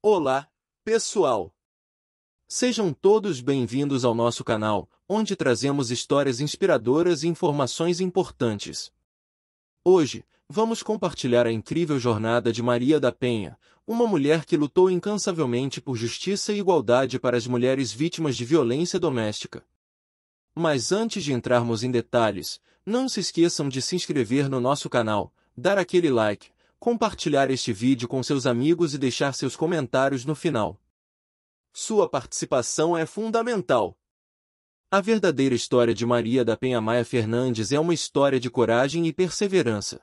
Olá, pessoal! Sejam todos bem-vindos ao nosso canal, onde trazemos histórias inspiradoras e informações importantes. Hoje, vamos compartilhar a incrível jornada de Maria da Penha, uma mulher que lutou incansavelmente por justiça e igualdade para as mulheres vítimas de violência doméstica. Mas antes de entrarmos em detalhes, não se esqueçam de se inscrever no nosso canal, dar aquele like, compartilhar este vídeo com seus amigos e deixar seus comentários no final. Sua participação é fundamental. A verdadeira história de Maria da Penha Maia Fernandes é uma história de coragem e perseverança.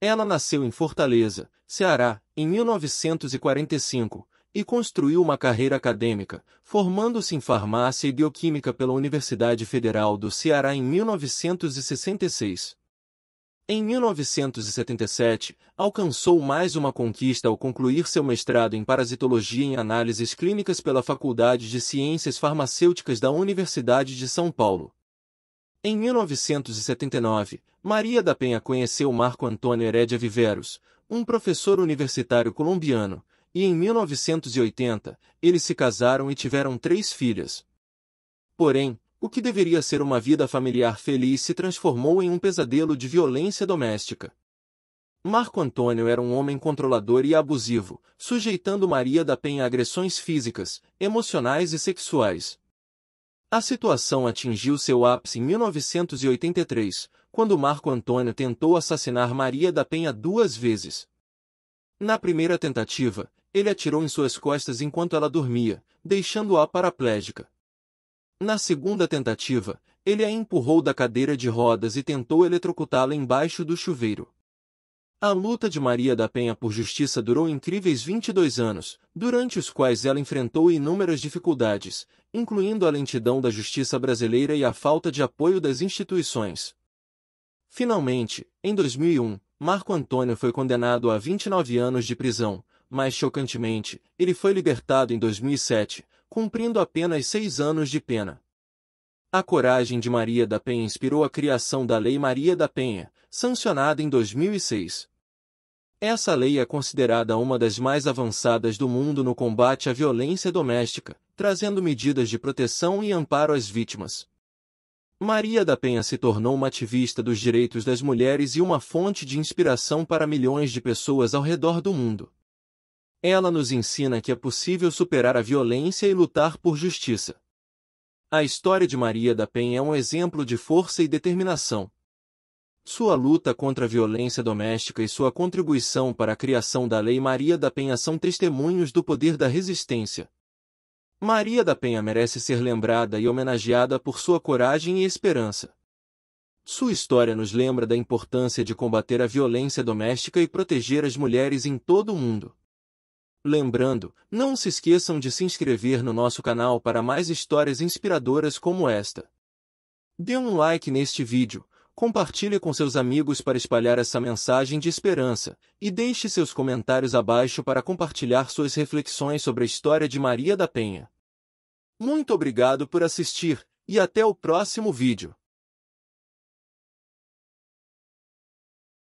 Ela nasceu em Fortaleza, Ceará, em 1945, e construiu uma carreira acadêmica, formando-se em farmácia e bioquímica pela Universidade Federal do Ceará em 1966. Em 1977, alcançou mais uma conquista ao concluir seu mestrado em parasitologia em análises clínicas pela Faculdade de Ciências Farmacêuticas da Universidade de São Paulo. Em 1979, Maria da Penha conheceu Marco Antônio Herédia Viveros, um professor universitário colombiano, e em 1980, eles se casaram e tiveram três filhas. Porém, o que deveria ser uma vida familiar feliz se transformou em um pesadelo de violência doméstica. Marco Antônio era um homem controlador e abusivo, sujeitando Maria da Penha a agressões físicas, emocionais e sexuais. A situação atingiu seu ápice em 1983, quando Marco Antônio tentou assassinar Maria da Penha duas vezes. Na primeira tentativa, ele atirou em suas costas enquanto ela dormia, deixando-a paraplégica. Na segunda tentativa, ele a empurrou da cadeira de rodas e tentou eletrocutá-la embaixo do chuveiro. A luta de Maria da Penha por justiça durou incríveis 22 anos, durante os quais ela enfrentou inúmeras dificuldades, incluindo a lentidão da justiça brasileira e a falta de apoio das instituições. Finalmente, em 2001, Marco Antônio foi condenado a 29 anos de prisão, mas chocantemente, ele foi libertado em 2007, cumprindo apenas seis anos de pena. A coragem de Maria da Penha inspirou a criação da Lei Maria da Penha, sancionada em 2006. Essa lei é considerada uma das mais avançadas do mundo no combate à violência doméstica, trazendo medidas de proteção e amparo às vítimas. Maria da Penha se tornou uma ativista dos direitos das mulheres e uma fonte de inspiração para milhões de pessoas ao redor do mundo. Ela nos ensina que é possível superar a violência e lutar por justiça. A história de Maria da Penha é um exemplo de força e determinação. Sua luta contra a violência doméstica e sua contribuição para a criação da Lei Maria da Penha são testemunhos do poder da resistência. Maria da Penha merece ser lembrada e homenageada por sua coragem e esperança. Sua história nos lembra da importância de combater a violência doméstica e proteger as mulheres em todo o mundo. Lembrando, não se esqueçam de se inscrever no nosso canal para mais histórias inspiradoras como esta. Dê um like neste vídeo, compartilhe com seus amigos para espalhar essa mensagem de esperança, e deixe seus comentários abaixo para compartilhar suas reflexões sobre a história de Maria da Penha. Muito obrigado por assistir, e até o próximo vídeo.